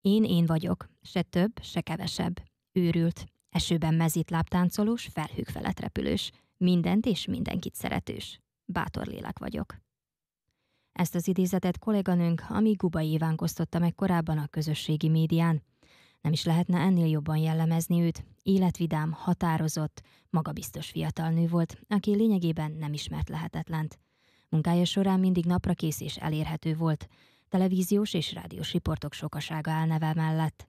Én én vagyok, se több, se kevesebb. Őrült, esőben mezítlábtáncolós, felhők repülős, mindent és mindenkit szeretős. Bátor lélek vagyok. Ezt az idézetet kolléganőnk, ami Guba Iván kosztotta meg korábban a közösségi médián. Nem is lehetne ennél jobban jellemezni őt. Életvidám, határozott, magabiztos fiatal nő volt, aki lényegében nem ismert lehetetlent. Munkája során mindig napra kész és elérhető volt, televíziós és rádiós riportok sokasága elneve mellett.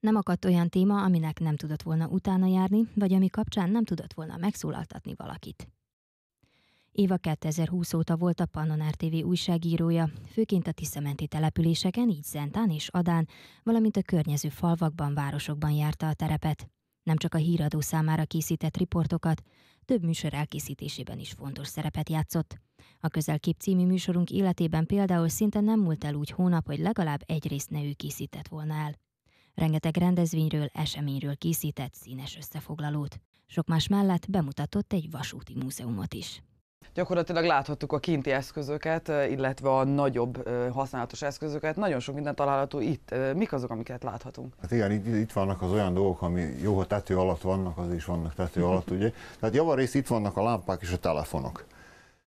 Nem akadt olyan téma, aminek nem tudott volna utána járni, vagy ami kapcsán nem tudott volna megszólaltatni valakit. Éva 2020 óta volt a Pannon TV újságírója, főként a Tiszamenti településeken, így Zentán és Adán, valamint a környező falvakban, városokban járta a terepet nem csak a híradó számára készített riportokat, több műsor elkészítésében is fontos szerepet játszott. A Közelkép című műsorunk életében például szinte nem múlt el úgy hónap, hogy legalább egy részt ne ő készített volna el. Rengeteg rendezvényről, eseményről készített színes összefoglalót. Sok más mellett bemutatott egy vasúti múzeumot is. Gyakorlatilag láthattuk a kinti eszközöket, eh, illetve a nagyobb eh, használatos eszközöket. Nagyon sok minden található itt. Eh, mik azok, amiket láthatunk? Hát igen, itt, itt vannak az olyan dolgok, ami jó, ha tető alatt vannak, az is vannak tető alatt, mhm. ugye? Tehát javarészt itt vannak a lámpák és a telefonok.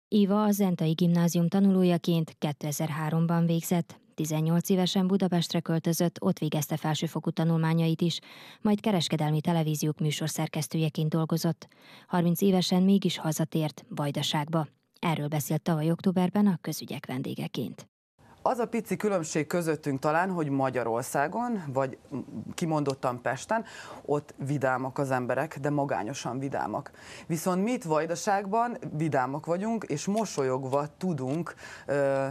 Éva a Zentai Gimnázium tanulójaként 2003-ban végzett. 18 évesen Budapestre költözött, ott végezte felsőfokú tanulmányait is, majd kereskedelmi televíziók műsorszerkesztőjeként dolgozott. 30 évesen mégis hazatért, Vajdaságba. Erről beszélt tavaly októberben a közügyek vendégeként. Az a pici különbség közöttünk talán, hogy Magyarországon, vagy kimondottan Pesten, ott vidámak az emberek, de magányosan vidámak. Viszont mi itt Vajdaságban vidámak vagyunk, és mosolyogva tudunk ö,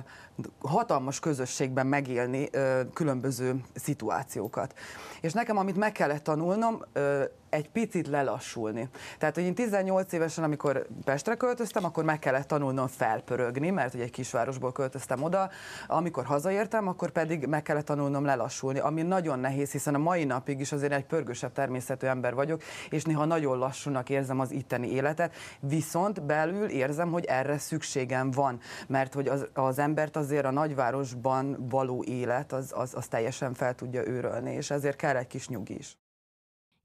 hatalmas közösségben megélni ö, különböző szituációkat. És nekem, amit meg kellett tanulnom, ö, egy picit lelassulni. Tehát, hogy én 18 évesen, amikor Pestre költöztem, akkor meg kellett tanulnom felpörögni, mert ugye egy kisvárosból költöztem oda. Amikor hazaértem, akkor pedig meg kellett tanulnom lelassulni, ami nagyon nehéz, hiszen a mai napig is azért egy pörgősebb természetű ember vagyok, és néha nagyon lassúnak érzem az itteni életet, viszont belül érzem, hogy erre szükségem van, mert hogy az, az embert azért a nagyvárosban való élet, az, az, az teljesen fel tudja őrölni, és ezért kell egy kis nyugi is.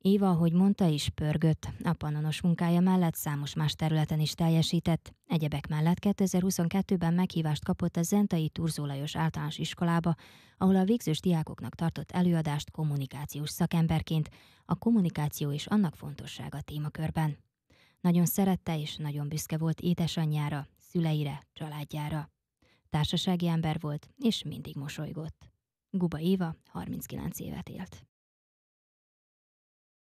Éva, ahogy mondta is, pörgött. A pannonos munkája mellett számos más területen is teljesített. Egyebek mellett 2022-ben meghívást kapott a Zentai Turzó Lajos általános iskolába, ahol a végzős diákoknak tartott előadást kommunikációs szakemberként, a kommunikáció és annak fontossága témakörben. Nagyon szerette és nagyon büszke volt édesanyjára, szüleire, családjára. Társasági ember volt, és mindig mosolygott. Guba Éva 39 évet élt.